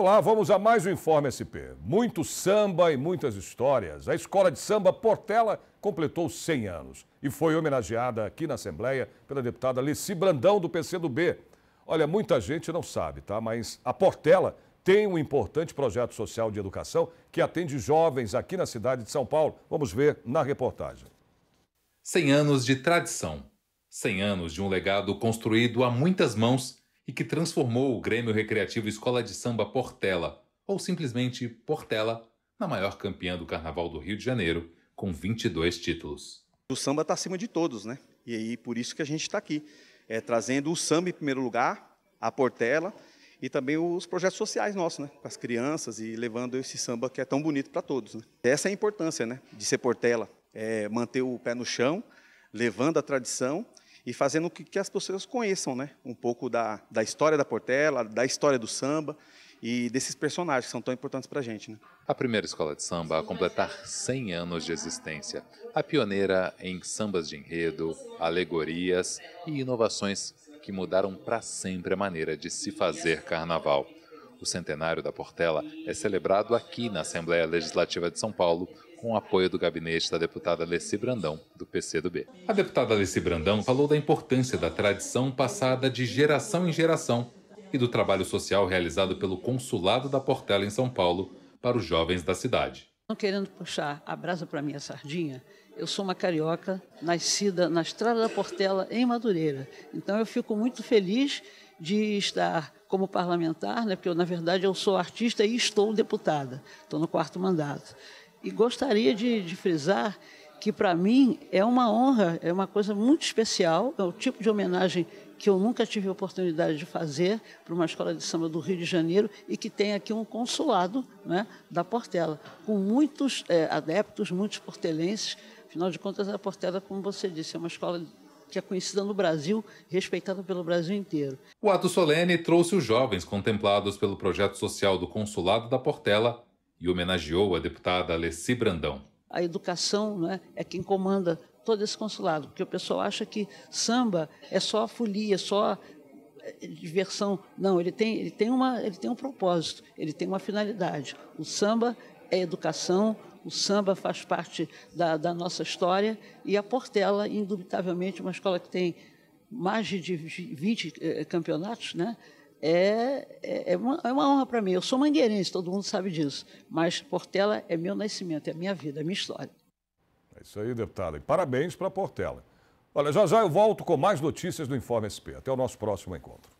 Olá, vamos a mais um Informe SP. Muito samba e muitas histórias. A escola de samba Portela completou 100 anos e foi homenageada aqui na Assembleia pela deputada Leci Brandão, do PCdoB. Olha, muita gente não sabe, tá? Mas a Portela tem um importante projeto social de educação que atende jovens aqui na cidade de São Paulo. Vamos ver na reportagem. 100 anos de tradição. 100 anos de um legado construído a muitas mãos e que transformou o Grêmio Recreativo Escola de Samba Portela, ou simplesmente Portela, na maior campeã do Carnaval do Rio de Janeiro, com 22 títulos. O samba está acima de todos, né? E aí por isso que a gente está aqui, é, trazendo o samba em primeiro lugar, a Portela e também os projetos sociais nossos, né? Com as crianças e levando esse samba que é tão bonito para todos. Né? Essa é a importância, né? De ser Portela, é, manter o pé no chão, levando a tradição e fazendo com que as pessoas conheçam né, um pouco da, da história da Portela, da história do samba e desses personagens que são tão importantes para a gente. Né? A primeira escola de samba a completar 100 anos de existência, a pioneira em sambas de enredo, alegorias e inovações que mudaram para sempre a maneira de se fazer carnaval. O centenário da Portela é celebrado aqui na Assembleia Legislativa de São Paulo com o apoio do gabinete da deputada Leci Brandão, do PCdoB. A deputada Leci Brandão falou da importância da tradição passada de geração em geração e do trabalho social realizado pelo Consulado da Portela em São Paulo para os jovens da cidade. Não querendo puxar a brasa para minha sardinha, eu sou uma carioca nascida na Estrada da Portela, em Madureira. Então eu fico muito feliz de estar como parlamentar, né, porque eu, na verdade eu sou artista e estou deputada, estou no quarto mandato. E gostaria de, de frisar que, para mim, é uma honra, é uma coisa muito especial, é o tipo de homenagem que eu nunca tive a oportunidade de fazer para uma escola de samba do Rio de Janeiro e que tem aqui um consulado né, da Portela, com muitos é, adeptos, muitos portelenses. Afinal de contas, a Portela, como você disse, é uma escola que é conhecida no Brasil, respeitada pelo Brasil inteiro. O ato solene trouxe os jovens contemplados pelo projeto social do Consulado da Portela e homenageou a deputada Alessi Brandão. A educação né, é quem comanda todo esse consulado, porque o pessoal acha que samba é só folia, é só diversão. Não, ele tem, ele, tem uma, ele tem um propósito, ele tem uma finalidade. O samba é educação, o samba faz parte da, da nossa história e a Portela, indubitavelmente, uma escola que tem mais de 20 eh, campeonatos, né? É, é, é, uma, é uma honra para mim. Eu sou mangueirense, todo mundo sabe disso. Mas Portela é meu nascimento, é minha vida, é minha história. É isso aí, deputado. E parabéns para Portela. Olha, já já eu volto com mais notícias do Informe SP. Até o nosso próximo encontro.